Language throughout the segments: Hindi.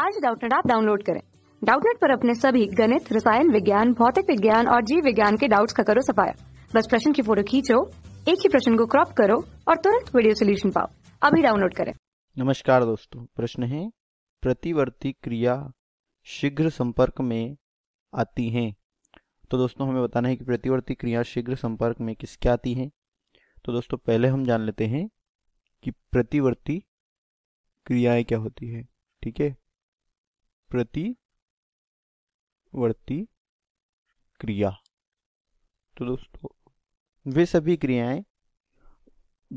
आज डाउटनेट आप डाउनलोड करें डाउटनेट पर अपने सभी गणित रसायन विज्ञान भौतिक विज्ञान और जीव विज्ञान के डाउट्स का करो सफाया बस प्रश्न की फोटो खींचो एक ही प्रश्न को क्रॉप करो और तुरंत वीडियो सोल्यूशन पाओ अभी डाउनलोड करें नमस्कार दोस्तों प्रश्न है प्रतिवर्ती क्रिया शीघ्र संपर्क में आती है तो दोस्तों हमें बताना है कि प्रतिवर्ती क्रिया शीघ्र संपर्क में किसके आती है तो दोस्तों पहले हम जान लेते हैं कि प्रतिवर्ती क्रियाएं क्या होती है ठीक है प्रतिवर्ती क्रिया तो दोस्तों वे सभी क्रियाएं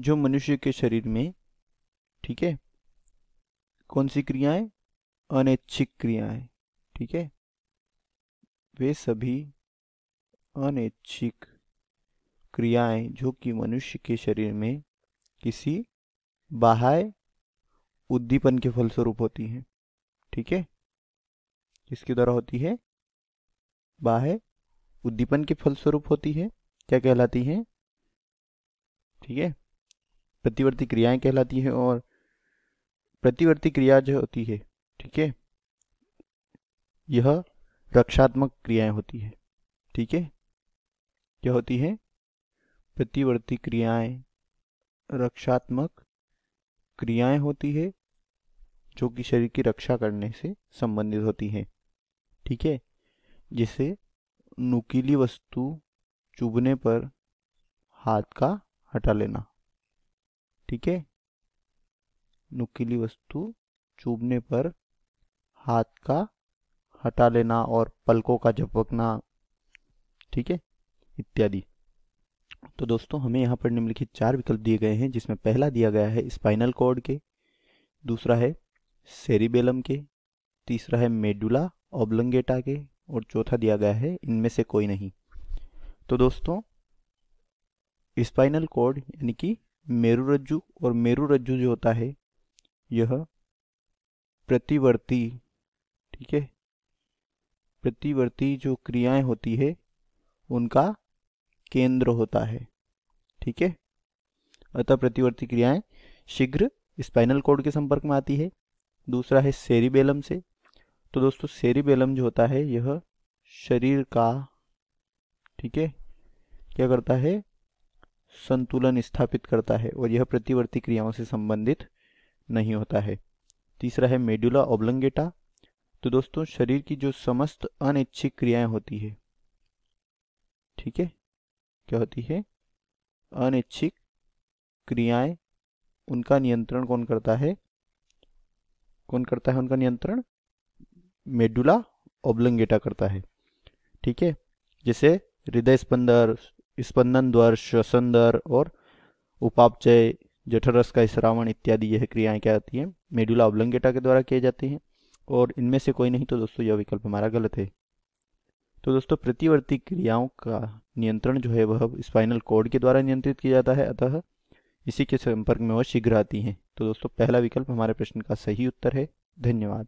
जो मनुष्य के शरीर में ठीक है कौन सी क्रियाएं अनैच्छिक क्रियाएं ठीक है वे सभी अनैच्छिक क्रियाएं जो कि मनुष्य के शरीर में किसी बाह्य उद्दीपन के फलस्वरूप होती हैं ठीक है किसके द्वारा होती है बाह्य उद्दीपन के फलस्वरूप होती है क्या कहलाती है ठीक है प्रतिवर्ती क्रियाएं कहलाती हैं और प्रतिवर्ती क्रिया जो होती है ठीक है यह रक्षात्मक क्रियाएं होती है ठीक है क्या होती है प्रतिवर्ती क्रियाएं रक्षात्मक क्रियाएं होती है जो कि शरीर की रक्षा करने से संबंधित होती हैं ठीक है जिसे नुकीली वस्तु चुभने पर हाथ का हटा लेना ठीक है नुकीली वस्तु चुभने पर हाथ का हटा लेना और पलकों का झपकना ठीक है इत्यादि तो दोस्तों हमें यहाँ पर निम्नलिखित चार विकल्प दिए गए हैं जिसमें पहला दिया गया है स्पाइनल कॉर्ड के दूसरा है सेरिबेलम के तीसरा है मेडुला ओब्लंगेट आगे और चौथा दिया गया है इनमें से कोई नहीं तो दोस्तों स्पाइनल कोड यानी कि मेरुरज्जु और मेरुरज्जु जो होता है यह प्रतिवर्ती ठीक है प्रतिवर्ती जो क्रियाएं होती है उनका केंद्र होता है ठीक है अतः प्रतिवर्ती क्रियाएं शीघ्र स्पाइनल कोड के संपर्क में आती है दूसरा है सेरिबेलम से तो दोस्तों सेरिबेलम जो होता है यह शरीर का ठीक है क्या करता है संतुलन स्थापित करता है और यह प्रतिवर्ती क्रियाओं से संबंधित नहीं होता है तीसरा है मेडुला ओब्लंगेटा तो दोस्तों शरीर की जो समस्त अनैच्छिक क्रियाएं होती है ठीक है क्या होती है अनैच्छिक क्रियाएं उनका नियंत्रण कौन करता है कौन करता है उनका नियंत्रण मेडुला ओब्लंगेटा करता है ठीक है जिसे हृदय स्पंदर स्पंदन द्वार श्वसन दर और उपापचय जठरस का श्रावण इत्यादि यह क्रियाएं क्या आती हैं मेडुला ओब्लंगेटा के द्वारा किए जाते हैं और इनमें से कोई नहीं तो दोस्तों यह विकल्प हमारा गलत है तो दोस्तों प्रतिवर्ती क्रियाओं का नियंत्रण जो है वह स्पाइनल कोड के द्वारा नियंत्रित किया जाता है अतः इसी के संपर्क में वह शीघ्र आती हैं तो दोस्तों पहला विकल्प हमारे प्रश्न का सही उत्तर है धन्यवाद